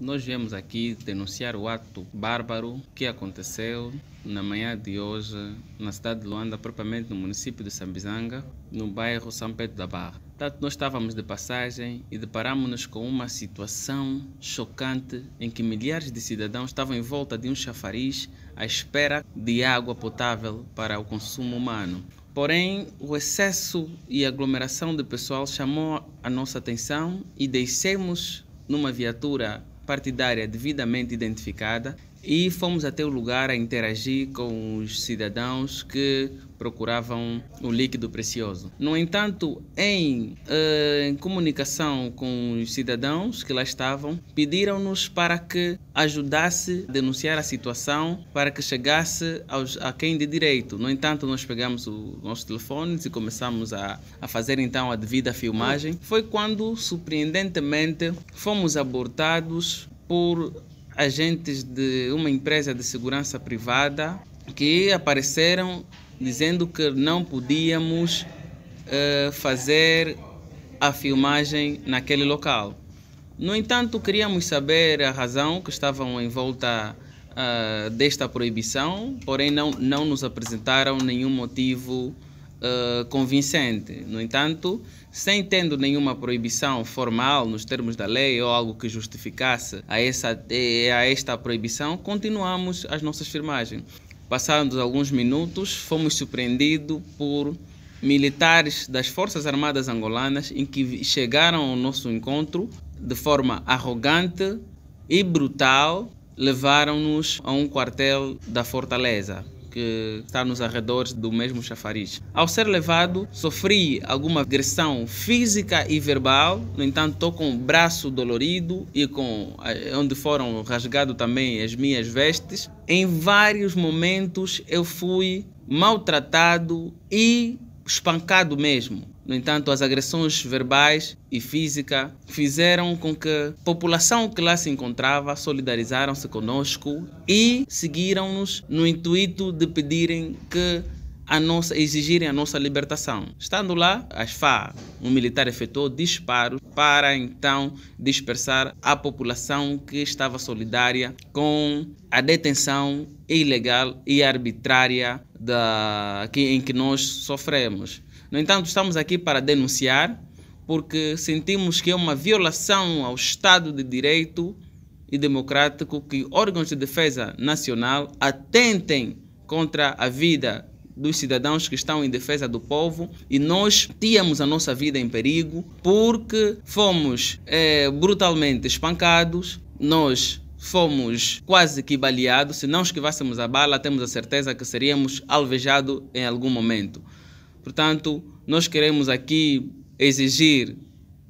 Nós viemos aqui denunciar o ato bárbaro que aconteceu na manhã de hoje na cidade de Luanda, propriamente no município de Sambizanga, no bairro São Pedro da Barra. Tanto nós estávamos de passagem e deparámos-nos com uma situação chocante em que milhares de cidadãos estavam em volta de um chafariz à espera de água potável para o consumo humano. Porém, o excesso e aglomeração de pessoal chamou a nossa atenção e deixemos numa viatura partidária devidamente identificada e fomos até o lugar a interagir com os cidadãos que procuravam o líquido precioso. No entanto, em, eh, em comunicação com os cidadãos que lá estavam, pediram-nos para que ajudasse a denunciar a situação, para que chegasse aos, a quem de direito. No entanto, nós pegamos os nossos telefones e começamos a, a fazer então a devida filmagem. Foi quando, surpreendentemente, fomos abordados por agentes de uma empresa de segurança privada que apareceram dizendo que não podíamos uh, fazer a filmagem naquele local. No entanto, queríamos saber a razão que estavam em volta uh, desta proibição, porém não, não nos apresentaram nenhum motivo eh, convincente. No entanto, sem tendo nenhuma proibição formal nos termos da lei ou algo que justificasse a, essa, eh, a esta proibição, continuamos as nossas filmagens. Passados alguns minutos, fomos surpreendidos por militares das Forças Armadas Angolanas em que chegaram ao nosso encontro de forma arrogante e brutal, levaram-nos a um quartel da Fortaleza que está nos arredores do mesmo chafariz. Ao ser levado, sofri alguma agressão física e verbal, no entanto, estou com o braço dolorido e com eh, onde foram rasgadas também as minhas vestes. Em vários momentos eu fui maltratado e espancado mesmo. No entanto, as agressões verbais e física fizeram com que a população que lá se encontrava solidarizaram-se conosco e seguiram-nos no intuito de pedirem que a nossa, exigirem a nossa libertação. Estando lá, as FA, um militar efetuou disparos para então dispersar a população que estava solidária com a detenção ilegal e arbitrária da, que, em que nós sofremos. No entanto, estamos aqui para denunciar porque sentimos que é uma violação ao Estado de Direito e democrático que órgãos de defesa nacional atentem contra a vida dos cidadãos que estão em defesa do povo e nós tínhamos a nossa vida em perigo porque fomos é, brutalmente espancados, nós fomos quase que baleados, se não esquivássemos a bala, temos a certeza que seríamos alvejados em algum momento. Portanto, nós queremos aqui exigir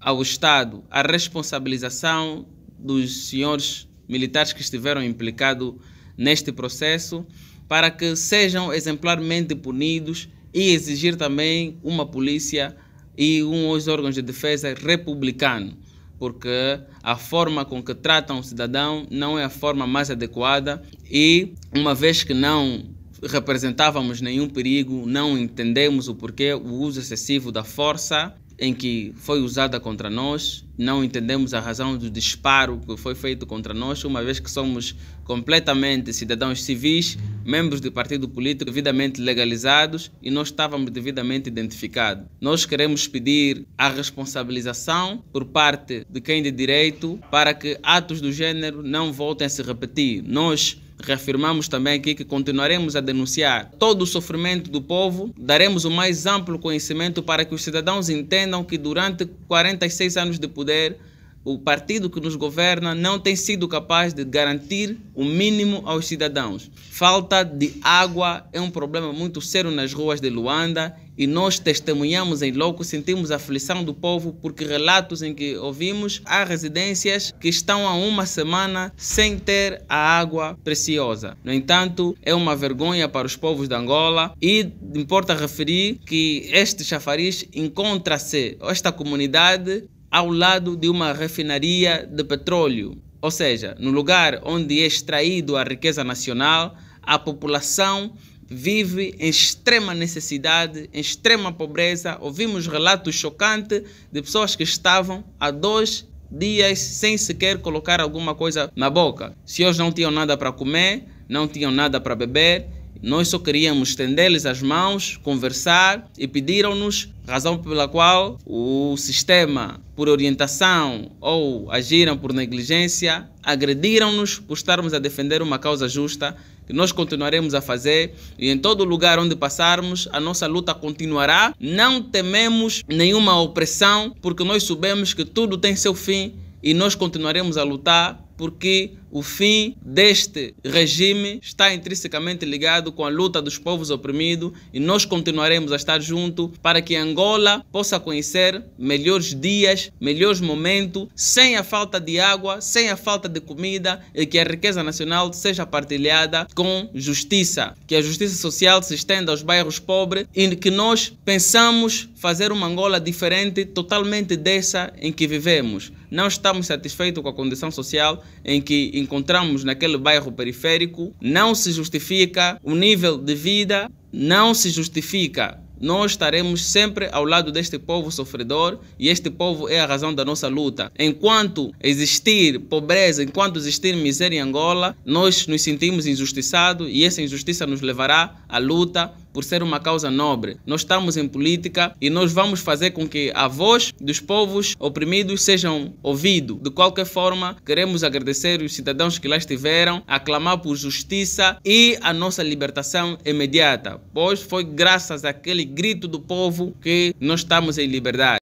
ao Estado a responsabilização dos senhores militares que estiveram implicados neste processo para que sejam exemplarmente punidos e exigir também uma polícia e os órgãos de defesa republicano, porque a forma com que tratam o cidadão não é a forma mais adequada e uma vez que não representávamos nenhum perigo, não entendemos o porquê o uso excessivo da força em que foi usada contra nós, não entendemos a razão do disparo que foi feito contra nós, uma vez que somos completamente cidadãos civis, membros de partido político devidamente legalizados e nós estávamos devidamente identificados. Nós queremos pedir a responsabilização por parte de quem de direito para que atos do gênero não voltem a se repetir. Nós Reafirmamos também aqui que continuaremos a denunciar todo o sofrimento do povo, daremos o mais amplo conhecimento para que os cidadãos entendam que durante 46 anos de poder, o partido que nos governa não tem sido capaz de garantir o mínimo aos cidadãos. Falta de água é um problema muito sério nas ruas de Luanda e nós testemunhamos em loco, sentimos a aflição do povo porque relatos em que ouvimos há residências que estão há uma semana sem ter a água preciosa. No entanto, é uma vergonha para os povos de Angola e importa referir que este chafariz encontra-se, esta comunidade, ao lado de uma refinaria de petróleo. Ou seja, no lugar onde é extraído a riqueza nacional, a população vive em extrema necessidade, em extrema pobreza. Ouvimos relatos chocantes de pessoas que estavam há dois dias sem sequer colocar alguma coisa na boca. Se eles não tinham nada para comer, não tinham nada para beber nós só queríamos estender-lhes as mãos, conversar e pediram-nos razão pela qual o sistema, por orientação ou agiram por negligência, agrediram-nos por estarmos a defender uma causa justa que nós continuaremos a fazer e em todo lugar onde passarmos, a nossa luta continuará. Não tememos nenhuma opressão, porque nós sabemos que tudo tem seu fim e nós continuaremos a lutar porque o fim deste regime está intrinsecamente ligado com a luta dos povos oprimidos e nós continuaremos a estar junto para que Angola possa conhecer melhores dias, melhores momentos, sem a falta de água, sem a falta de comida e que a riqueza nacional seja partilhada com justiça, que a justiça social se estenda aos bairros pobres e que nós pensamos fazer uma Angola diferente, totalmente dessa em que vivemos. Não estamos satisfeitos com a condição social em que encontramos naquele bairro periférico. Não se justifica o nível de vida, não se justifica nós estaremos sempre ao lado deste povo sofredor e este povo é a razão da nossa luta. Enquanto existir pobreza, enquanto existir miséria em Angola, nós nos sentimos injustiçados e essa injustiça nos levará à luta por ser uma causa nobre. Nós estamos em política e nós vamos fazer com que a voz dos povos oprimidos sejam ouvido. De qualquer forma, queremos agradecer os cidadãos que lá estiveram, aclamar por justiça e a nossa libertação imediata, pois foi graças àquele grito do povo que nós estamos em liberdade.